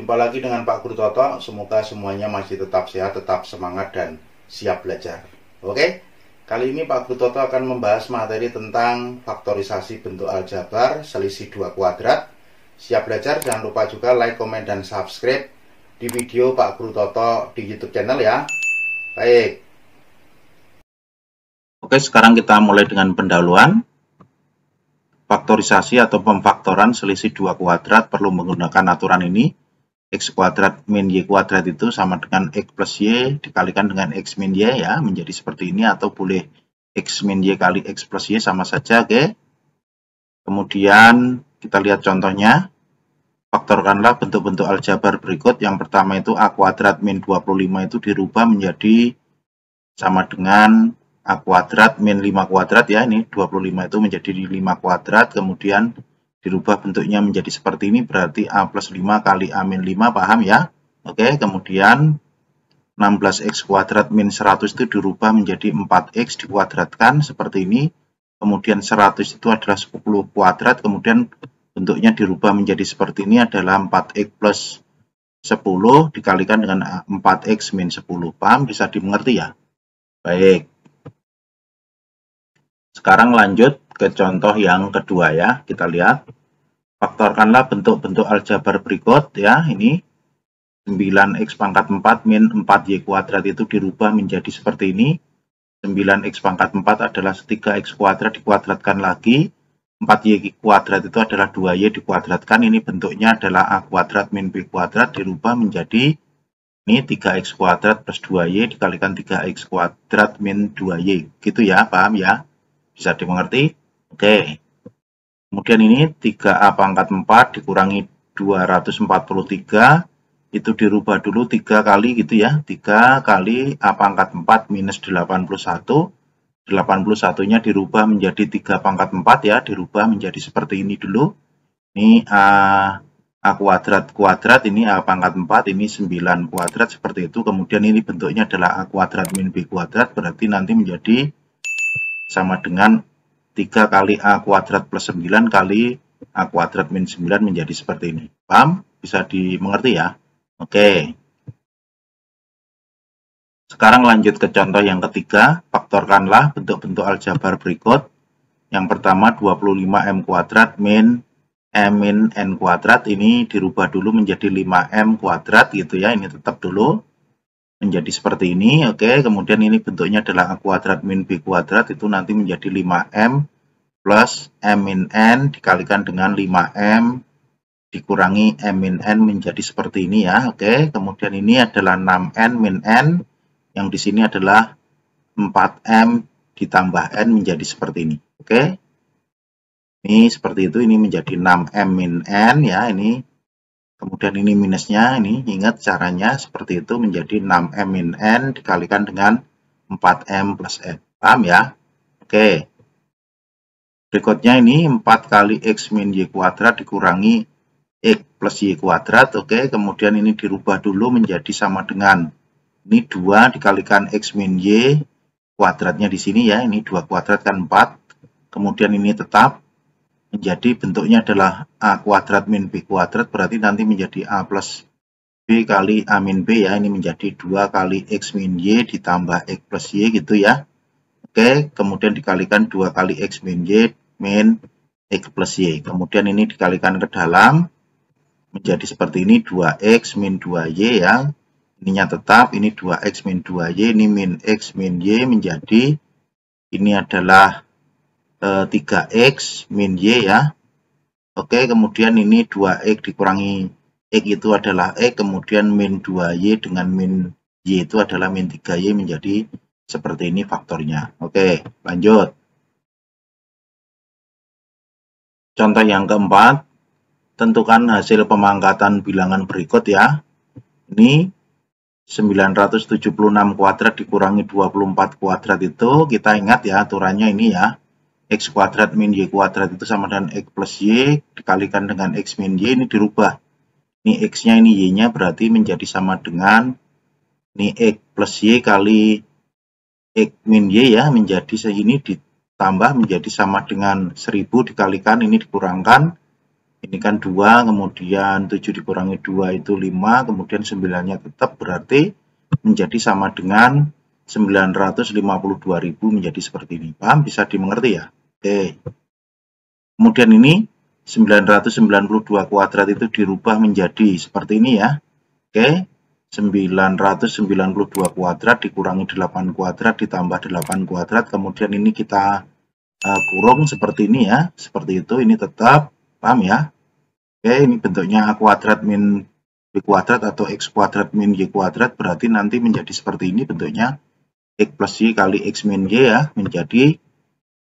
Jumpa lagi dengan Pak Guru Toto. Semoga semuanya masih tetap sehat, tetap semangat dan siap belajar. Oke? Kali ini Pak Guru Toto akan membahas materi tentang faktorisasi bentuk aljabar selisih dua kuadrat. Siap belajar, jangan lupa juga like, komen, dan subscribe di video Pak Guru Toto di YouTube channel ya. Baik. Oke, sekarang kita mulai dengan pendahuluan faktorisasi atau pemfaktoran selisih dua kuadrat perlu menggunakan aturan ini. X kuadrat min Y kuadrat itu sama dengan X plus Y dikalikan dengan X min Y ya, menjadi seperti ini atau boleh X min Y kali X plus Y sama saja, oke. Kemudian kita lihat contohnya. Faktorkanlah bentuk-bentuk aljabar berikut. Yang pertama itu A kuadrat min 25 itu dirubah menjadi sama dengan A kuadrat min 5 kuadrat ya. Ini 25 itu menjadi 5 kuadrat. Kemudian dirubah bentuknya menjadi seperti ini berarti A plus 5 kali A min 5 paham ya Oke kemudian 16x kuadrat min 100 itu dirubah menjadi 4x dikuadratkan seperti ini kemudian 100 itu adalah 10 kuadrat kemudian bentuknya dirubah menjadi seperti ini adalah 4x plus 10 dikalikan dengan 4x min 10 paham bisa dimengerti ya baik sekarang lanjut ke contoh yang kedua ya. Kita lihat. Faktorkanlah bentuk-bentuk aljabar berikut ya. Ini 9x pangkat 4 min 4y kuadrat itu dirubah menjadi seperti ini. 9x pangkat 4 adalah 3x kuadrat dikuadratkan lagi. 4y kuadrat itu adalah 2y dikuadratkan. Ini bentuknya adalah a kuadrat min b kuadrat dirubah menjadi ini 3x kuadrat plus 2y dikalikan 3x kuadrat min 2y. Gitu ya, paham ya? Bisa dimengerti? Oke. Kemudian ini 3A pangkat 4 dikurangi 243 itu dirubah dulu 3 kali gitu ya. 3 kali A pangkat 4 minus 81. 81-nya dirubah menjadi 3 pangkat 4 ya. Dirubah menjadi seperti ini dulu. Ini A, A kuadrat kuadrat, ini A pangkat 4, ini 9 kuadrat seperti itu. Kemudian ini bentuknya adalah A kuadrat min B kuadrat berarti nanti menjadi sama dengan 3 kali A kuadrat plus 9 kali A kuadrat min 9 menjadi seperti ini. Paham? Bisa dimengerti ya? Oke. Sekarang lanjut ke contoh yang ketiga. Faktorkanlah bentuk-bentuk aljabar berikut. Yang pertama 25M kuadrat min M min N kuadrat. Ini dirubah dulu menjadi 5M kuadrat gitu ya. Ini tetap dulu menjadi seperti ini, oke. Okay. Kemudian ini bentuknya adalah A kuadrat min B kuadrat itu nanti menjadi 5M plus M min N dikalikan dengan 5M dikurangi M min N menjadi seperti ini ya, oke. Okay. Kemudian ini adalah 6N min N yang di sini adalah 4M ditambah N menjadi seperti ini, oke. Okay. Ini seperti itu, ini menjadi 6M min N ya, ini Kemudian ini minusnya, ini ingat caranya seperti itu menjadi 6M min N dikalikan dengan 4M plus N. Paham ya? Oke. Berikutnya ini 4 kali X min Y kuadrat dikurangi X plus Y kuadrat. Oke, kemudian ini dirubah dulu menjadi sama dengan ini 2 dikalikan X min Y kuadratnya di sini ya. Ini 2 kuadrat kan 4. Kemudian ini tetap menjadi bentuknya adalah A kuadrat min B kuadrat berarti nanti menjadi A plus B kali A min B ya. Ini menjadi 2 kali X min Y ditambah X plus Y gitu ya. Oke, kemudian dikalikan 2 kali X min Y min X plus Y. Kemudian ini dikalikan ke dalam menjadi seperti ini 2X min 2Y ya. Ininya tetap, ini 2X min 2Y, ini min X min Y menjadi, ini adalah 3x eh, min y ya. Oke, kemudian ini 2x dikurangi x itu adalah x, kemudian min 2y dengan min y itu adalah min 3y menjadi seperti ini faktornya. Oke, lanjut. Contoh yang keempat, tentukan hasil pemangkatan bilangan berikut ya. Ini 976 kuadrat dikurangi 24 kuadrat itu, kita ingat ya aturannya ini ya. X kuadrat min Y kuadrat itu sama dengan X plus Y dikalikan dengan X min Y ini dirubah. Ini X-nya ini Y-nya berarti menjadi sama dengan ini X plus Y kali X min Y ya menjadi ini ditambah menjadi sama dengan 1000 dikalikan ini dikurangkan ini kan 2, kemudian 7 dikurangi 2 itu 5, kemudian 9-nya tetap berarti menjadi sama dengan 952.000 menjadi seperti ini. Paham? Bisa dimengerti ya? Oke. Kemudian ini 992 kuadrat itu dirubah menjadi seperti ini ya. Oke. 992 kuadrat dikurangi 8 kuadrat ditambah 8 kuadrat. Kemudian ini kita uh, kurung seperti ini ya. Seperti itu. Ini tetap. Paham ya? Oke. Ini bentuknya A kuadrat min B kuadrat atau X kuadrat min Y kuadrat. Berarti nanti menjadi seperti ini bentuknya. X plus Y kali X min Y ya. Menjadi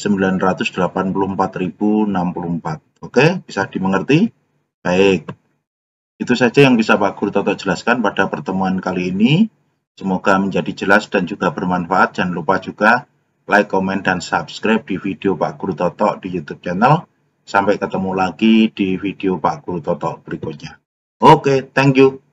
984.064. Oke, bisa dimengerti? Baik. Itu saja yang bisa Pak Guru Toto jelaskan pada pertemuan kali ini. Semoga menjadi jelas dan juga bermanfaat. Jangan lupa juga like, comment, dan subscribe di video Pak Guru Toto di YouTube channel. Sampai ketemu lagi di video Pak Guru Toto berikutnya. Oke, thank you.